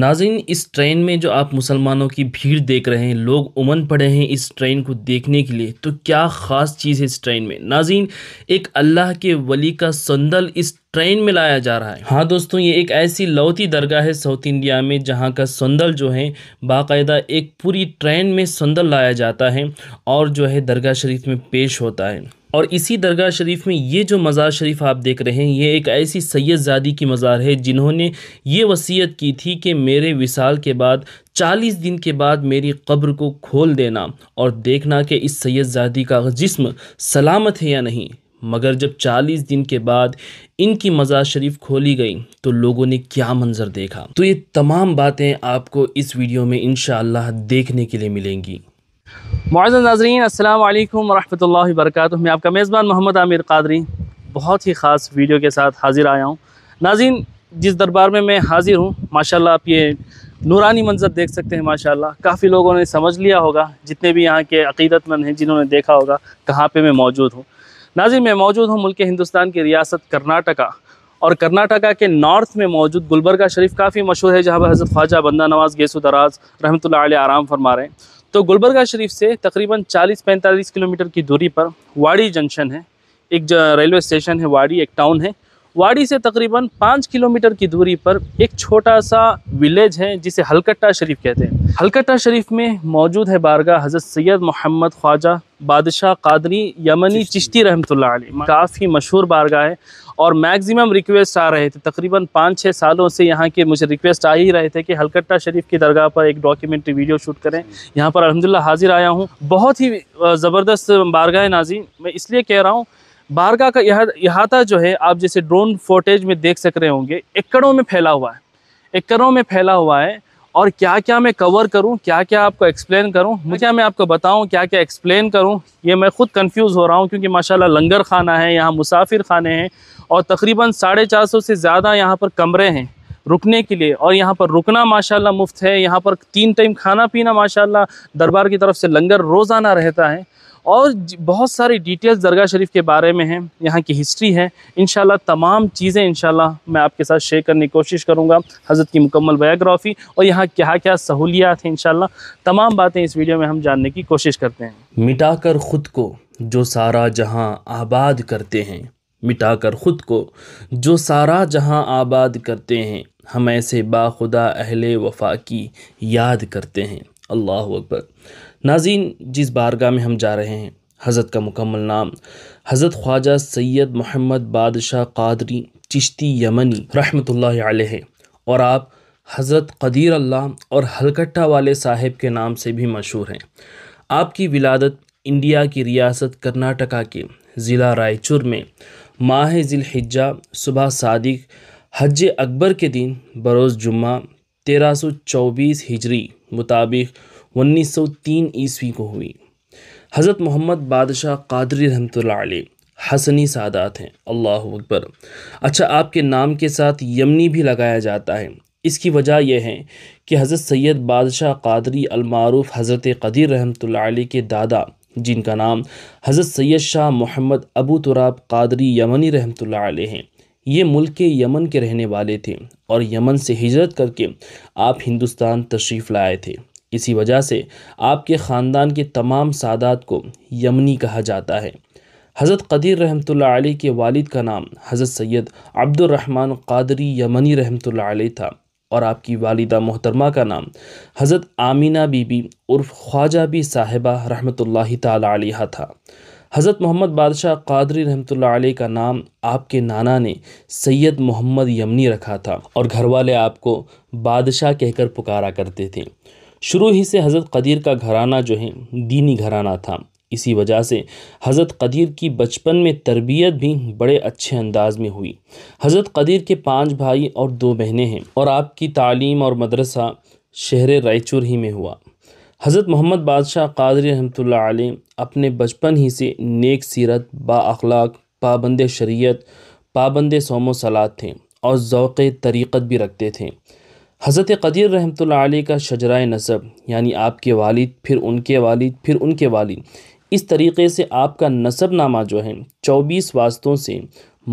नाजिन इस ट्रेन में जो आप मुसलमानों की भीड़ देख रहे हैं लोग उमन पड़े हैं इस ट्रेन को देखने के लिए तो क्या ख़ास चीज़ है इस ट्रेन में नाजिन एक अल्लाह के वली का संदल इस ट्रेन में लाया जा रहा है हाँ दोस्तों ये एक ऐसी लौती दरगाह है साउथ इंडिया में जहाँ का संदल जो है बाकायदा एक पूरी ट्रेन में संदल लाया जाता है और जो है दरगाह शरीफ में पेश होता है और इसी दरगाह शरीफ में ये जो मज़ार शरीफ आप देख रहे हैं ये एक ऐसी सैदजादी की मज़ार है जिन्होंने ये वसीयत की थी कि मेरे विसाल के बाद चालीस दिन के बाद मेरी कब्र को खोल देना और देखना कि इस सैदजादी का जिस्म सलामत है या नहीं मगर जब चालीस दिन के बाद इनकी मज़ार शरीफ खोली गई तो लोगों ने क्या मंज़र देखा तो ये तमाम बातें आपको इस वीडियो में इन देखने के लिए मिलेंगी मौज़ नाजरीन अल्लाम वरहल वर्क मैं आपका मेज़बान मोहम्मद आमिर कादरी बहुत ही ख़ास वीडियो के साथ हाज़िर आया हूँ नाजीन जिस दरबार में मैं हाज़िर हूँ माशाल्लाह आप ये नूरानी मंजर देख सकते हैं माशाल्लाह काफ़ी लोगों ने समझ लिया होगा जितने भी यहाँ के अकीदतमंद हैं जिन्होंने देखा होगा कहाँ पर मैं मौजूद हूँ नाजिन मैं मौजूद हूँ मुल्क हिंदुस्तान की रियासत कर्नाटका और कर्नाटका के नॉर्थ में मौजूद गुलबर्गा शरीफ काफ़ी मशहूर है जहाँ पर हज़रत ख्वाजा बंदा नवाज़ गेसु दराज रहमत आराम फरमा रहे हैं तो गुलबर्गा शरीफ से तकरीबन 40-45 किलोमीटर की दूरी पर वाड़ी जंक्शन है एक रेलवे स्टेशन है वाड़ी एक टाउन है वाड़ी से तकरीबन पाँच किलोमीटर की दूरी पर एक छोटा सा विलेज है जिसे हलकट्टा शरीफ कहते हैं हलकट्टा शरीफ में मौजूद है बारगा हज़रत सैयद मोहम्मद ख्वाजा बादशाह कादरी यमनी चिश्ती रहमत काफ़ी मशहूर बारगाह है और मैक्सिमम रिक्वेस्ट आ रहे थे तकरीबन पाँच छः सालों से यहाँ के मुझे रिक्वेस्ट आ ही रहे थे कि हलकट्टा शरीफ की दरगाह पर एक डॉक्यूमेंट्री वीडियो शूट करें यहाँ पर अलहमदिल्ला हाजिर आया हूँ बहुत ही ज़बरदस्त बारगाह नाजी मैं इसलिए कह रहा हूँ बारगाह का यह अहाता जो है आप जैसे ड्रोन फोटेज में देख सक रहे होंगे एकड़ों में फैला हुआ है एकड़ों में फैला हुआ है और क्या क्या मैं कवर करूं क्या क्या आपको एक्सप्लेन करूं मुझे मैं आपको बताऊं क्या क्या एक्सप्लेन करूं ये मैं खुद कंफ्यूज हो रहा हूं क्योंकि माशाल्लाह लंगर खाना है यहाँ मुसाफिर खाने हैं और तकरीबन साढ़े चार सौ से ज़्यादा यहाँ पर कमरे हैं रुकने के लिए और यहाँ पर रुकना माशाल्लाह मुफ्त है यहाँ पर तीन टाइम खाना पीना माशाल्लाह दरबार की तरफ से लंगर रोज़ाना रहता है और बहुत सारी डिटेल्स दरगाह शरीफ के बारे में हैं यहाँ की हिस्ट्री है इन तमाम चीज़ें इन मैं आपके साथ शेयर करने की कोशिश करूँगा हज़रत की मुकम्मल बायोग्राफी और यहाँ क्या क्या सहूलियात हैं इन तमाम बातें इस वीडियो में हम जानने की कोशिश करते हैं मिटा कर ख़ुद को जो सारा जहाँ आबाद करते हैं मिटाकर ख़ुद को जो सारा जहां आबाद करते हैं हम ऐसे बाखुदा अहल वफा की याद करते हैं अल्लाह अकबर नाजीन जिस बारगाह में हम जा रहे हैं हज़रत का मुकम्मल नाम हज़रत ख्वाजा सैयद मोहम्मद बादशाह कादरी चिश्ती यमनी रहमत है और आप हज़रत कदीर अल्लाह और हलकट्टा वाले साहिब के नाम से भी मशहूर हैं आपकी विलादत इंडिया की रियासत कर्नाटका के ज़िला रायचूर में माह ज़िलहिज्जा सुबह सादिक हज अकबर के दिन बरोज़ जुम्मा 1324 हिजरी मुताबिक 1903 ईस्वी को हुई हज़रत मोहम्मद बादशाह कादरी रहमत हसनी सादात हैं अल्लाह अकबर अच्छा आपके नाम के साथ यमनी भी लगाया जाता है इसकी वजह यह है कि हज़रत सैयद बादशाह कादरी अलमारूफ हज़रत कदीर रहमत के दादा जिनका नाम हज़रत सैयद शाह मोहम्मद अबू तुराब कादरी यमनी रहमत हैं ये मुल्क के यमन के रहने वाले थे और यमन से हिजरत करके आप हिंदुस्तान तशरीफ़ लाए थे इसी वजह से आपके ख़ानदान के तमाम सादात को यमनी कहा जाता है हज़रत कदीर रहमत के वालिद का नाम हज़रत सैयद अब्दुलरहमान कादरी यमनी रहमत था और आपकी वालिदा मोहतरमा का नाम हज़रत आमीना बीबी उर्फ ख्वाजा बी साहिबा रहमतुल्लाह तालिहा था हज़रत मोहम्मद बादशाह कादरी रहमतुल्लाह अलैह का नाम आपके नाना ने सैयद मोहम्मद यमनी रखा था और घर वाले आपको बादशाह कहकर पुकारा करते थे शुरू ही से हज़रत कदीर का घराना जो है दीनी घराना था इसी वजह से हज़रत कदीर की बचपन में तरबियत भी बड़े अच्छे अंदाज में हुई हज़रत कदीर के पांच भाई और दो बहनें हैं और आपकी तालीम और मदरसा शहर रायचूर ही में हुआ हज़रत मोहम्मद बादशाह कादरी रहमत आलम अपने बचपन ही से नेक सीरत बाखलाक पाबंद शरीत पाबंद सोमो सलात थे और ओक़ तरीक़त भी रखते थे हज़रत कदीर रहमत आलम का शजरा नसब यानी आपके वालिद फिर उनके वालिद फिर उनके वालिद इस तरीके से आपका नसबनामा जो है चौबीस वास्तों से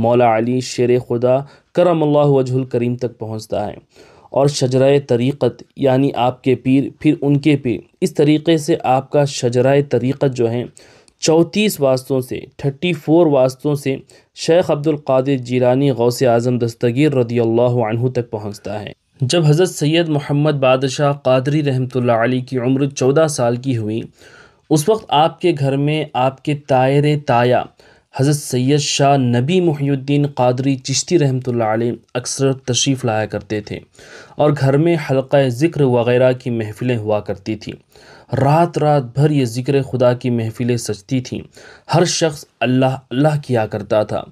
मौला अली शेर खुदा करम वजहुल करीम तक पहुँचता है और शजरा तरीक़त यानी आपके पीर फिर उनके पीर इस तरीके से आपका शजरा तरीक़त जो है चौंतीस वास्तों से थर्टी फ़ोर वास्तों से शेख अब्दुल कादिर जीरानी गौस आज़म दस्तगीर रदी अल्लाह तक पहुँचता है जब हज़रत सैयद मोहम्मद बादशाह कादरी रहमत की उम्र चौदह साल की हुई उस वक्त आपके घर में आपके तायर ताया हज़रत सैयद शाह नबी मुहीद्दीन कादरी चिश्ती रहमत अक्सर तशरीफ़ लाया करते थे और घर में हल्का ज़िक्र वगैरह की महफ़िलें हुआ करती थीं रात रात भर ये ज़िक्र खुदा की महफ़िलें सजती थीं हर शख्स अल्लाह अल्लाह किया करता था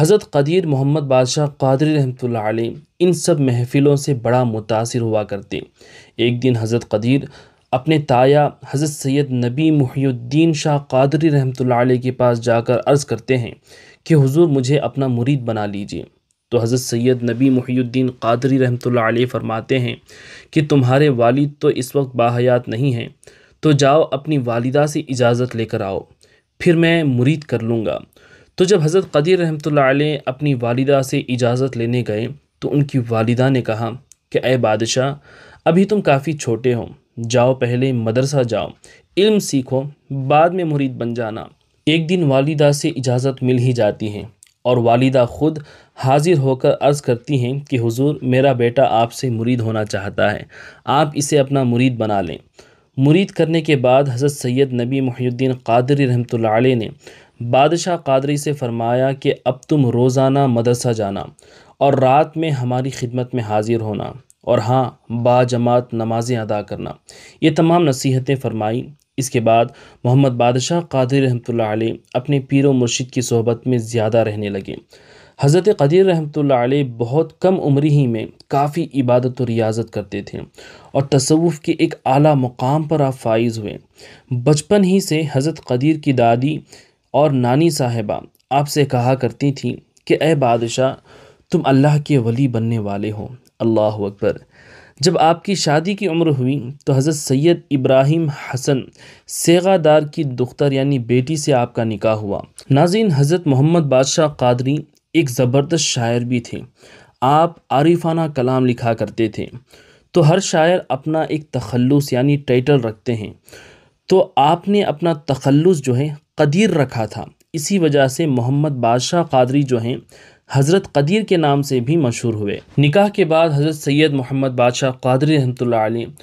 हज़रत कदीर मोहम्मद बादशाह कादरी रहमत इन सब महफ़िलों से बड़ा मुतासर हुआ करते एक दिन हज़रत कदीर अपने ताया हज़रत सैयद नबी मुहीद्दीन शाह कादरी रहमत के पास जाकर अर्ज़ करते हैं कि हुजूर मुझे अपना मुरीद बना लीजिए तो हज़रत सैयद नबी मुहीद्दीन कादरी रहमत फरमाते हैं कि तुम्हारे वालिद तो इस वक्त बाहयात नहीं हैं तो जाओ अपनी वालिदा से इजाज़त लेकर आओ फिर मैं मुरीद कर लूँगा तो जब हज़रत कदीर रहमत अपनी वालिदा से इजाज़त लेने गए तो उनकी वालिदा ने कहा कि अय बादशाह अभी तुम काफ़ी छोटे हो जाओ पहले मदरसा जाओ इल्म सीखो बाद में मुरीद बन जाना एक दिन वालिदा से इजाज़त मिल ही जाती है और वालिदा ख़ुद हाजिर होकर अर्ज़ करती हैं कि हुजूर मेरा बेटा आपसे मुरीद होना चाहता है आप इसे अपना मुरीद बना लें मुरीद करने के बाद हज़रत सैयद नबी महीद्दीन कादरी रहमत ने बादशाह कादरी से फ़रमाया कि अब तुम रोज़ाना मदरसा जाना और रात में हमारी खिदमत में हाजिर होना और हाँ बाजमात नमाज़ें अदा करना ये तमाम नसीहतें फरमाईं इसके बाद मोहम्मद बादशाह कादिर रहमत अपने पीर व मुर्शिद की सोहबत में ज़्यादा रहने लगे हज़रत कदीर रहमत बहुत कम उम्र ही में काफ़ी इबादत और रियाजत करते थे और तसवुफ़ के एक आला मुकाम पर आप फाइज हुए बचपन ही से हज़रत कदीर की दादी और नानी साहिबा आपसे कहा करती थी कि ए बादशाह तुम अल्लाह के वली बनने वाले हो अल्लाह अकबर जब आपकी शादी की उम्र हुई तो हज़रत सैयद इब्राहिम हसन सेगादार की दुख्तर यानी बेटी से आपका निकाह हुआ नाजिन हज़रत मोहम्मद बादशाह कादरी एक ज़बरदस्त शायर भी थे आप आरिफाना कलाम लिखा करते थे तो हर शायर अपना एक तखलुस यानी टाइटल रखते हैं तो आपने अपना तखलस जो है कदीर रखा था इसी वजह से मोहम्मद बादशाह कादरी जो हैं हज़रत कदीर के नाम से भी मशहूर हुए निकाह के बाद हज़रत सैयद मोहम्मद बादशाह कादरी रहमत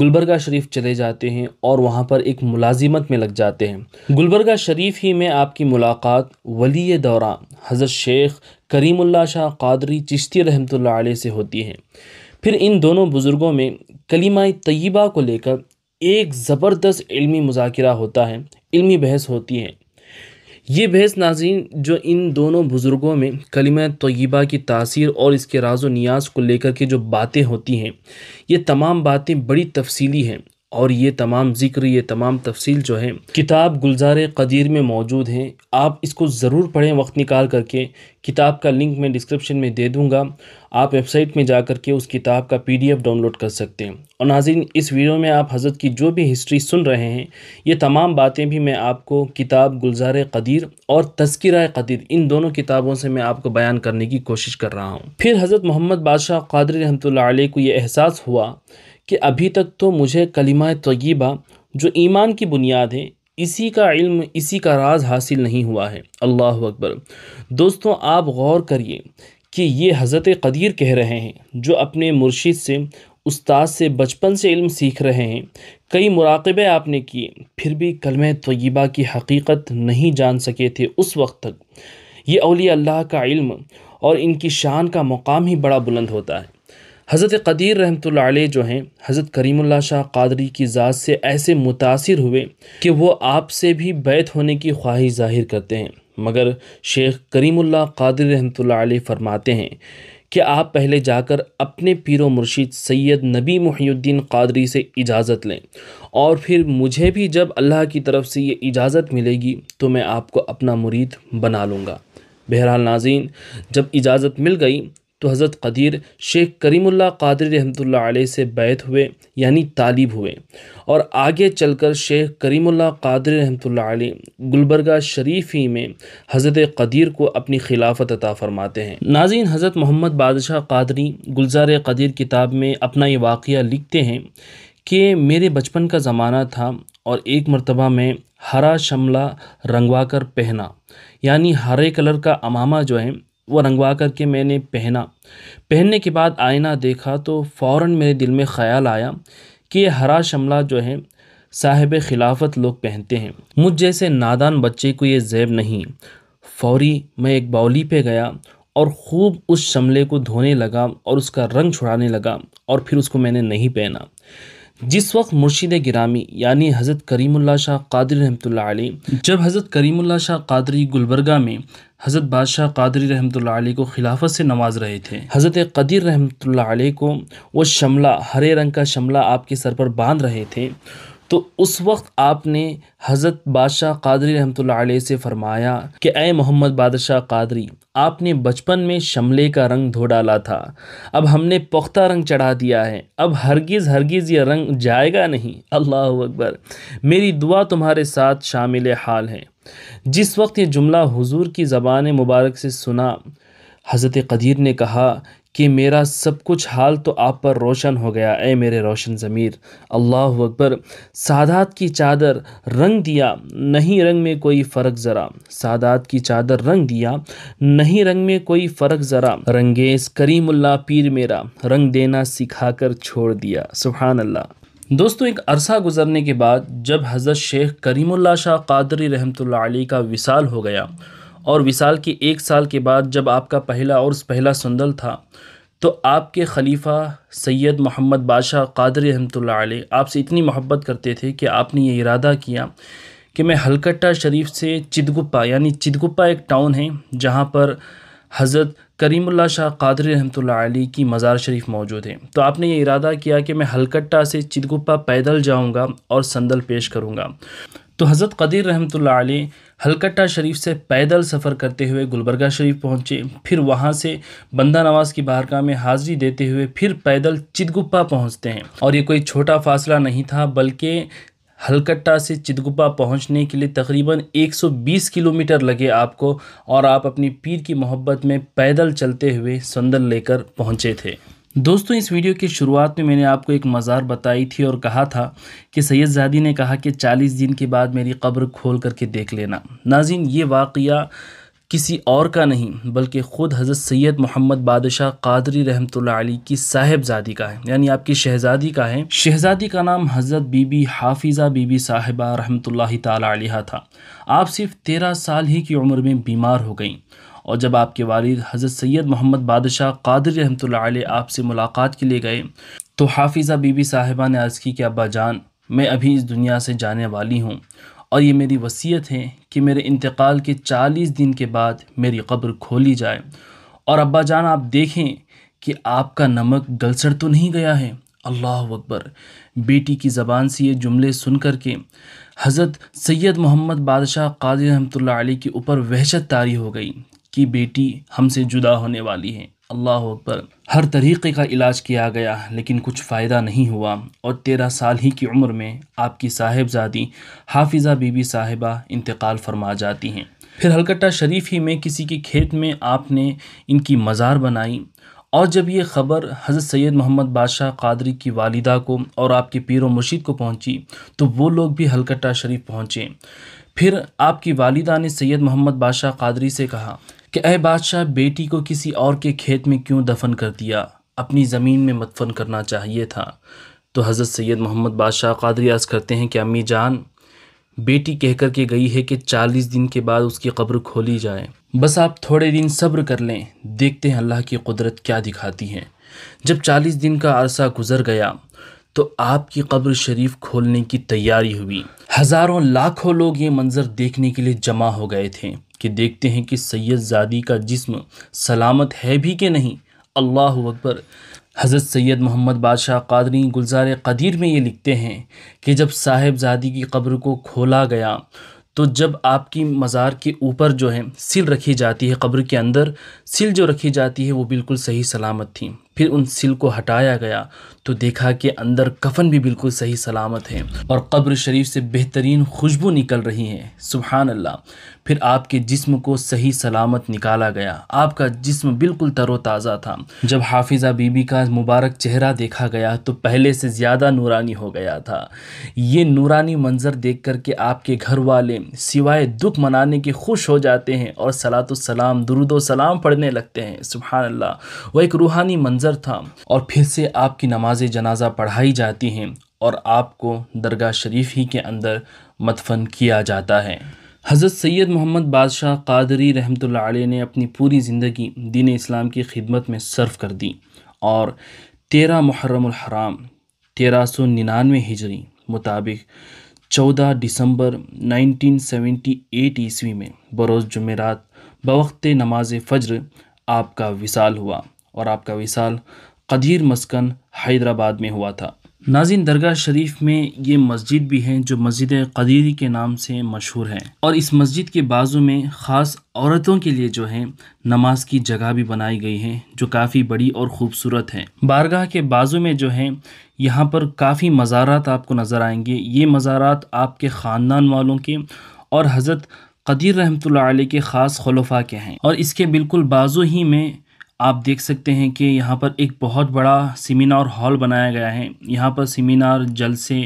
गुलबर्गा शरीफ चले जाते हैं और वहाँ पर एक मुलाजिमत में लग जाते हैं गुलबर्गा शरीफ ही में आपकी मुलाकात वली दौरा हज़रत शेख करीमुल्ला शाह कादरी चिश्ती रहमत से होती है फिर इन दोनों बुज़ुर्गों में कलीमाई तय्यबा को लेकर एक ज़बरदस्त इलमी मुजाकरा होता है इलमी बहस होती है ये बहस नाजीन जो इन दोनों बुज़ुर्गों में कलिम तयबा की तासीर और इसके राज नियाज को लेकर के जो बातें होती हैं ये तमाम बातें बड़ी तफसीली हैं और ये तमाम ज़िक्र ये तमाम तफसील जो है किताब गुलजार कदीर में मौजूद हैं आप इसको ज़रूर पढ़ें वक्त निकाल करके किताब का लिंक मैं डिस्क्रिप्शन में दे दूँगा आप वेबसाइट में जा कर के उस किताब का पीडीएफ डाउनलोड कर सकते हैं और नाजिन इस वीडियो में आप हज़रत की जो भी हिस्ट्री सुन रहे हैं ये तमाम बातें भी मैं आपको किताब गुलजार कदीर और तस्करा कदीर इन दोनों किताबों से मैं आपको बयान करने की कोशिश कर रहा हूँ फिर हज़रत मोहम्मद बादशाह कदर रहमत को यह एहसास हुआ कि अभी तक तो मुझे कलिमा तयबा जो ईमान की बुनियाद है इसी का इल्म इसी का राज हासिल नहीं हुआ है अल्लाह अकबर दोस्तों आप गौर करिए कि ये हज़रत कदीर कह रहे हैं जो अपने मुर्शिद से उस्ताद से बचपन से इल्म सीख रहे हैं कई मुराकबे आपने किए फिर भी कलम तयबा की हकीकत नहीं जान सके थे उस वक्त तक ये अली अल्लाह का इल्म और इनकी शान का मुकाम ही बड़ा बुलंद होता है हज़रत कदीर रहमत जो हैं हज़रत करीमुल्ला शाह कादरी की ज़ात से ऐसे मुतासर हुए कि वो आपसे भी बैत होने की ख्वाहिश ज़ाहिर करते हैं मगर शेख करीमल कादर रहमत फरमाते हैं कि आप पहले जाकर अपने पीरो मुर्शीद सैद नबी मुहीद्दीन कादरी से इजाज़त लें और फिर मुझे भी जब अल्लाह की तरफ से ये इजाज़त मिलेगी तो मैं आपको अपना मुरीद बना लूँगा बहरहाल नाजीन जब इजाज़त मिल गई तो हज़रत कदीर शेख करीमुल्ला कादरी रहमतुल्लाह अलैह से बैत हुए यानी तालिब हुए और आगे चलकर शेख करीमुल्ला कादरी रहमतुल्लाह अलैह गुलबरगा शरीफ ही में हज़रत कदीर को अपनी खिलाफत अता फ़रमाते हैं नाजीन हज़रत मोहम्मद बादशाह कादरी गुलजार कदीर किताब में अपना ये वाक़ लिखते हैं कि मेरे बचपन का ज़माना था और एक मरतबा में हरा शमला रंगवा कर पहना यानी हरे कलर का अमामा जो है वो रंगवा करके मैंने पहना पहनने के बाद आईना देखा तो फ़ौर मेरे दिल में ख़्याल आया कि ये हरा शमला जो है साहेब खिलाफत लोग पहनते हैं मुझ जैसे नादान बच्चे को ये जैब नहीं फौरी मैं एक बाउली पे गया और ख़ूब उस शमले को धोने लगा और उसका रंग छुड़ाने लगा और फिर उसको मैंने नहीं पहना जिस वक्त मुर्शिद गिरामी यानी हज़रत करीमुल्ला शाह कादरी रहमतुल्लाह जब हज़रत करीमुल्ला शाह कादरी गुलबरगा में हज़रत बादशाह कादरी रहमतुल्लाह को खिलाफत से नवाज रहे थे हज़रत कदीर रहमतुल्लाह अलैह को वो शमला हरे रंग का शमला आपके सर पर बांध रहे थे तो उस वक्त आपने हज़रत बादशाह कादरी रहमतुल्लाह से फ़रमाया कि ए मोहम्मद बादशाह कादरी आपने बचपन में शमले का रंग धो डाला था अब हमने पुख्ता रंग चढ़ा दिया है अब हरगिज़ हरगिज़ यह रंग जाएगा नहीं अल्लाह अकबर मेरी दुआ तुम्हारे साथ शामिल हाल है जिस वक्त ये जुमला हुजूर की ज़बान मुबारक से सुना हज़रत कदीर ने कहा कि मेरा सब कुछ हाल तो आप पर रोशन हो गया ए मेरे रोशन ज़मीर अल्लाह अकबर सादात की चादर रंग दिया नहीं रंग में कोई फ़र्क ज़रा सादात की चादर रंग दिया नहीं रंग में कोई फ़र्क ज़रा रंगेज करीमुल्ला पीर मेरा रंग देना सिखा कर छोड़ दिया सुबहान अल्लाह दोस्तों एक अरसा गुजरने के बाद जब हज़रत शेख करीमुल्ला शाह कादरी रहमतुल्लाह अलैह का विसाल हो गया और विशाल के एक साल के बाद जब आपका पहला और पहला सुंदल था तो आपके खलीफा सैयद मोहम्मद बादशाह कादर रहमत आपसे इतनी मोहब्बत करते थे कि आपने ये इरादा किया कि मैं हलकट्टा शरीफ से चिदगुप्पा यानी चिदगुप्पा एक टाउन है जहाँ पर हज़रत करीमुल्ला शाह कादर रहमत की मज़ार शरीफ मौजूद है तो आपने ये इरादा किया कि मैं हलकट्टा से चिदगुप्पा पैदल जाऊँगा और संदल पेश करूँगा तो हज़रत कदीर रहमत हलकट्टा शरीफ से पैदल सफ़र करते हुए गुलबर्गा शरीफ पहुँचे फिर वहाँ से बंदा नवाज की बारगाह में हाज़िरी देते हुए फिर पैदल चितगुप्पा पहुँचते हैं और ये कोई छोटा फासला नहीं था बल्कि हलकट्टा से चितगुप्पा पहुंचने के लिए तकरीबन 120 किलोमीटर लगे आपको और आप अपनी पीर की मोहब्बत में पैदल चलते हुए सुंदर लेकर पहुँचे थे दोस्तों इस वीडियो की शुरुआत में मैंने आपको एक मज़ार बताई थी और कहा था कि सैयद जादी ने कहा कि 40 दिन के बाद मेरी कब्र खोल करके देख लेना नाजिन ये वाक़ किसी और का नहीं बल्कि ख़ुद हज़रत सैयद मोहम्मद बादशाह कादरी रहमत आली की साहेबजादी का है यानी आपकी शहज़ादी का है शहज़ादी का नाम हज़रत बीबी हाफिज़ा बीबी साहिबा रहमत ला था आप सिर्फ तेरह साल ही की उम्र में बीमार हो गई और जब आपके वालिद हज़रत सैयद मोहम्मद बादशाह कादिर रहमत आपसे मुलाकात के लिए गए तो हाफिज़ा बीबी साहिबा ने अर्ज़ की कि अब्बा जान मैं अभी इस दुनिया से जाने वाली हूँ और ये मेरी वसीयत है कि मेरे इंतकाल के चालीस दिन के बाद मेरी कब्र खोली जाए और अब्बा जान आप देखें कि आपका नमक गलसर तो नहीं गया है अल्लाह अकबर बेटी की ज़बान से ये जुमले सुन कर के हज़रत सैयद मोहम्मद बादशाह काजी रहमत के ऊपर वहशत तारी हो गई की बेटी हमसे जुदा होने वाली है अल्लाह अकबर हर तरीक़े का इलाज किया गया लेकिन कुछ फ़ायदा नहीं हुआ और तेरह साल ही की उम्र में आपकी साहेबजादी हाफिज़ा बीबी साहिबा इंतकाल फरमा जाती हैं फिर हलकट्टा शरीफ ही में किसी के खेत में आपने इनकी मज़ार बनाई और जब ये ख़बर हज़रत सैयद मोहम्मद बादशाह कादरी की वालिदा को और आपके पीर मुर्शिद को पहुंची तो वो लोग भी हलकट्टा शरीफ पहुंचे फिर आपकी वालिदा ने सैयद मोहम्मद बादशाह कादरी से कहा कि अः बादशाह बेटी को किसी और के खेत में क्यों दफन कर दिया अपनी ज़मीन में मतफन करना चाहिए था तो हज़रत सैयद मोहम्मद बादशाह कादरियाज करते हैं कि अम्मी जान बेटी कह कर के गई है कि चालीस दिन के बाद उसकी कब्र खोली जाए बस आप थोड़े दिन सब्र कर लें देखते हैं अल्लाह की कुदरत क्या दिखाती है जब चालीस दिन का अरसा गुजर गया तो आपकी कब्र शरीफ खोलने की तैयारी हुई हज़ारों लाखों लोग ये मंज़र देखने के लिए जमा हो गए थे कि देखते हैं कि सैयद जादी का जिस्म सलामत है भी कि नहीं अल्लाह अकबर हज़रत सैयद मोहम्मद बादशाह कादरी गुलजार कदीर में ये लिखते हैं कि जब साहेबजादी की कब्र को खोला गया तो जब आपकी मज़ार के ऊपर जो है सिल रखी जाती है कब्र के अंदर सिल जो रखी जाती है वो बिल्कुल सही सलामत थी फिर उन सिल को हटाया गया तो देखा कि अंदर कफन भी बिल्कुल सही सलामत है और कब्र शरीफ से बेहतरीन खुशबू निकल रही है सुबहान अल्लाह फिर आपके जिस्म को सही सलामत निकाला गया आपका जिस्म बिल्कुल तरोताज़ा था जब हाफिज़ा बीबी का मुबारक चेहरा देखा गया तो पहले से ज़्यादा नूरानी हो गया था ये नूरानी मंज़र देख कर के आपके घर वाले सिवाय दुख मनाने के खुश हो जाते हैं और सलात सलाम दुरुदो सलाम पढ़ने लगते हैं सुबहान अल्लाह वह एक रूहानी मंजर मंज़र था और फिर से आपकी नमाज जनाजा पढ़ाई जाती हैं और आपको दरगाह शरीफ ही के अंदर मदफन किया जाता है हज़रत सैयद मोहम्मद बादशाह कादरी रहमत ने अपनी पूरी ज़िंदगी दीन इस्लाम की खिदमत में सर्व कर दी और तेरह मुहर्रम तेरह सौ निन्यानवे हिजरी मुताबिक चौदह दिसंबर 1978 ईस्वी में बरोज़ जुमेरात बवक्त नमाज फ़ज्र आपका विसाल हुआ और आपका विसाल कदीर मस्कन हैदराबाद में हुआ था नाजिन दरगाह शरीफ में ये मस्जिद भी हैं जो मस्जिद कदीरी के नाम से मशहूर हैं और इस मस्जिद के बाजू में ख़ास औरतों के लिए जो है नमाज की जगह भी बनाई गई है जो काफ़ी बड़ी और ख़ूबसूरत है बारगाह के बाजू में जो है यहाँ पर काफ़ी मज़ारात आपको नज़र आएंगे ये मज़ारात आपके ख़ानदान वालों के और हज़रत कदीर रहमत के ख़ास खलफा के हैं और इसके बिल्कुल बाजू ही में आप देख सकते हैं कि यहाँ पर एक बहुत बड़ा सेमिनार हॉल बनाया गया है यहाँ पर सेमिनार जलसे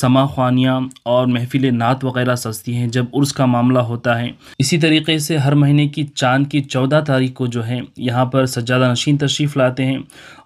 समा खानियाँ और महफिल नात वगैरह सस्ती हैं जब उर्स का मामला होता है इसी तरीके से हर महीने की चांद की चौदह तारीख को जो है यहाँ पर सज्जादा नशीन तशरीफ़ लाते हैं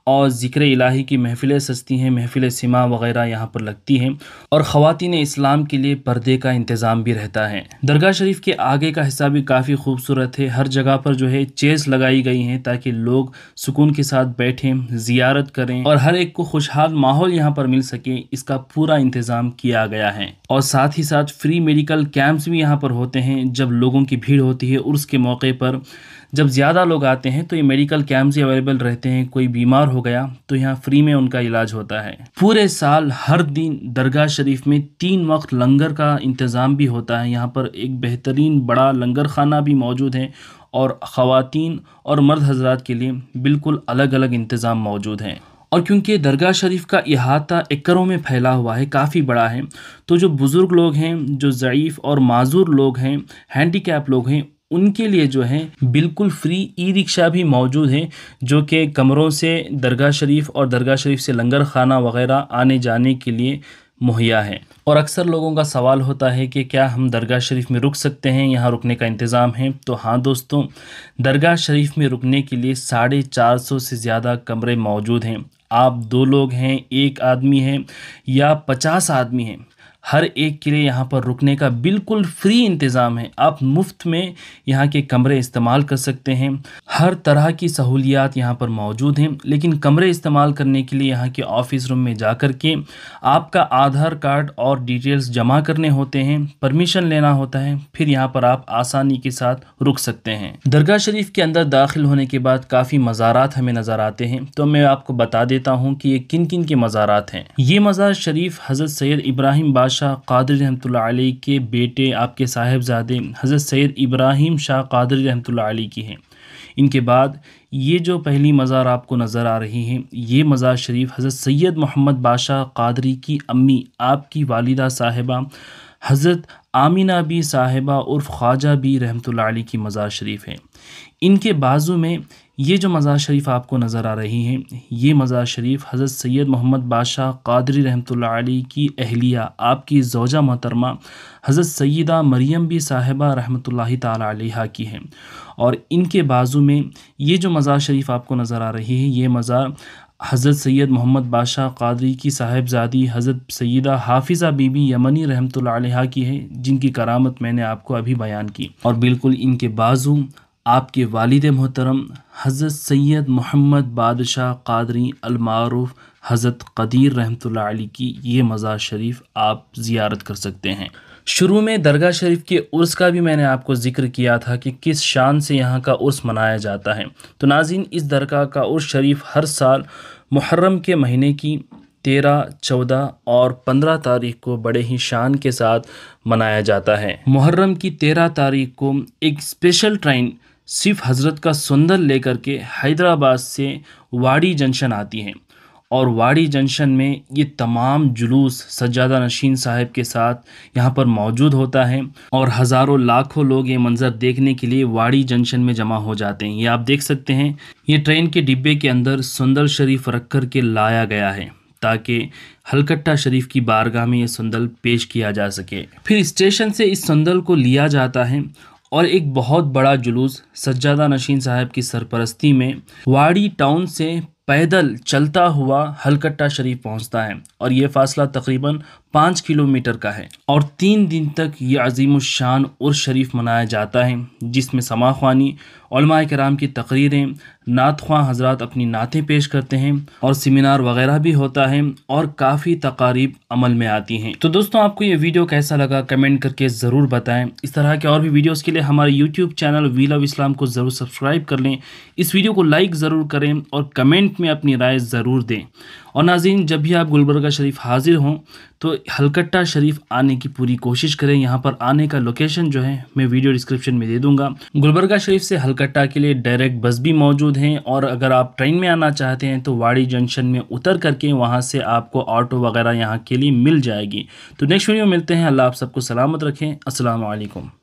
और ज़िक्र इलाही की महफ़िलें सस्ती हैं महफ़िल सिमा वगैरह यहाँ पर लगती हैं और ख़वान इस्लाम के लिए पर्दे का इंतज़ाम भी रहता है दरगाह शरीफ के आगे का हिस्सा भी काफ़ी खूबसूरत है हर जगह पर जो है चेस लगाई गई हैं ताकि लोग सुकून के साथ बैठें ज़ियारत करें और हर एक को खुशहाल माहौल यहाँ पर मिल सके इसका पूरा इंतज़ाम किया गया है और साथ ही साथ फ्री मेडिकल कैंप्स भी यहाँ पर होते हैं जब लोगों की भीड़ होती है उर्स के मौके पर जब ज़्यादा लोग आते हैं तो ये मेडिकल कैम्प ही अवेलेबल रहते हैं कोई बीमार हो गया तो यहाँ फ्री में उनका इलाज होता है पूरे साल हर दिन दरगाह शरीफ में तीन वक्त लंगर का इंतज़ाम भी होता है यहाँ पर एक बेहतरीन बड़ा लंगर खाना भी मौजूद है और ख़वातीन और मर्द हजरात के लिए बिल्कुल अलग अलग इंतज़ाम मौजूद हैं और क्योंकि दरगाह शरीफ का अहाता एकरों में फैला हुआ है काफ़ी बड़ा है तो जो बुज़ुर्ग लोग हैं जो ज़यीफ़ और माजूर लोग हैं हैंडीकैप लोग हैं उनके लिए जो है बिल्कुल फ्री ई रिक्शा भी मौजूद हैं जो कि कमरों से दरगाह शरीफ और दरगाह शरीफ से लंगर खाना वगैरह आने जाने के लिए मुहैया है और अक्सर लोगों का सवाल होता है कि क्या हम दरगाह शरीफ में रुक सकते हैं यहाँ रुकने का इंतज़ाम है तो हाँ दोस्तों दरगाह शरीफ में रुकने के लिए साढ़े चार सौ से ज़्यादा कमरे मौजूद हैं आप दो लोग हैं एक आदमी हैं या पचास आदमी हैं हर एक के लिए यहाँ पर रुकने का बिल्कुल फ्री इंतज़ाम है आप मुफ्त में यहाँ के कमरे इस्तेमाल कर सकते हैं हर तरह की सहूलियात यहाँ पर मौजूद हैं लेकिन कमरे इस्तेमाल करने के लिए यहाँ के ऑफिस रूम में जा कर के आपका आधार कार्ड और डिटेल्स जमा करने होते हैं परमिशन लेना होता है फिर यहाँ पर आप आसानी के साथ रुक सकते हैं दरगाह शरीफ के अंदर दाखिल होने के बाद काफ़ी मज़ारात हमें नज़र आते हैं तो मैं आपको बता देता हूँ कि ये किन किन के मज़ारात हैं ये मज़ार शरीफ हज़रत सैद इब्राहिम बाग शाह कादर रहमत के बेटे आपके साहेबजादे हज़रत सैद इब्राहिम शाह कादर रहमत की हैं इनके बाद ये जो पहली मज़ार आपको नज़र आ रही हैं ये मज़ार शरीफ हज़रत सैयद मोहम्मद बादशाह कादरी की अम्मी आपकी वालदा साहिबा हज़रत आमिना बी साहिबा उर्फ ख्वाजा बी रहमत की मज़ार शरीफ हैं इनके बाजू में ये जो मज़ार शरीफ आपको नज़र आ रही हैं ये मज़ार शरीफ हज़रत सैयद मोहम्मद बादशाह कादरी रहमतुल्लाह की अहलिया आपकी जोजा मोहतरमा हज़रत सैदा मरियम भी साहिबा रहमतुल्लाह ताला की हैं और इनके बाजू में ये जो मज़ार शरीफ आपको नज़र आ रही है ये मज़ार हज़रत सैयद मोहम्मद बादशाह कादरी की साहेबजादी हज़रत सैदा हाफिज़ा बीबी यमनी रहमत की है जिनकी करामत मैंने आपको अभी बयान की और बिल्कुल इनके बाजू आपके वालद मोहतरम हज़रत सैद मोहम्मद बादशाह कादरी अलमारूफ हज़रत कदीर रहमतुल्लाह अली की ये मज़ार शरीफ आप ज़ियारत कर सकते हैं शुरू में दरगाह शरीफ के उर्स का भी मैंने आपको जिक्र किया था कि किस शान से यहाँ का उर्स मनाया जाता है तो नाजिन इस दरगाह का उर्स शरीफ हर साल मुहर्रम के महीने की तेरह चौदह और पंद्रह तारीख को बड़े ही शान के साथ मनाया जाता है मुहर्रम की तेरह तारीख को एक स्पेशल ट्रेन सिर्फ हज़रत का सुंदर लेकर के हैदराबाद से वाड़ी जंक्शन आती है और वाड़ी जंक्शन में ये तमाम जुलूस सज्जादा नशीन साहब के साथ यहाँ पर मौजूद होता है और हज़ारों लाखों लोग ये मंज़र देखने के लिए वाड़ी जंक्शन में जमा हो जाते हैं ये आप देख सकते हैं ये ट्रेन के डिब्बे के अंदर सुंदर शरीफ रख कर के लाया गया है ताकि हलकट्टा शरीफ की बारगाह में ये सुंदर पेश किया जा सके फिर स्टेशन से इस सुंदर को लिया जाता है और एक बहुत बड़ा जुलूस सज्जादा नशीन साहब की सरपरस्ती में वाड़ी टाउन से पैदल चलता हुआ हलकट्टा शरीफ पहुंचता है और ये फ़ासला तकरीबन पाँच किलोमीटर का है और तीन दिन तक ये अजीम शान और शरीफ मनाया जाता है जिसमें समा ख्वानी कराम की तकरीरें नात ख्वा हजरात अपनी नातें पेश करते हैं और सेमिनार वगैरह भी होता है और काफ़ी तकारीब अमल में आती हैं तो दोस्तों आपको ये वीडियो कैसा लगा कमेंट करके ज़रूर बताएं इस तरह के और भी वीडियोस के लिए हमारे यूट्यूब चैनल वील इस्लाम को ज़रूर सब्सक्राइब कर लें इस वीडियो को लाइक ज़रूर करें और कमेंट में अपनी राय ज़रूर दें और नाजीन जब भी आप गुलबर्गा शरीफ हाज़िर हों तो हलकट्टा शरीफ आने की पूरी कोशिश करें यहाँ पर आने का लोकेशन जो है मैं वीडियो डिस्क्रिप्शन में दे दूँगा गुलबर्गा शरीफ से हलकट्टा के लिए डायरेक्ट बस भी मौजूद हैं और अगर आप ट्रेन में आना चाहते हैं तो वाड़ी जंक्शन में उतर करके वहाँ से आपको ऑटो वगैरह यहाँ के लिए मिल जाएगी तो नेक्स्ट वीडियो मिलते हैं अल्लाह आप सबको सलामत रखें असल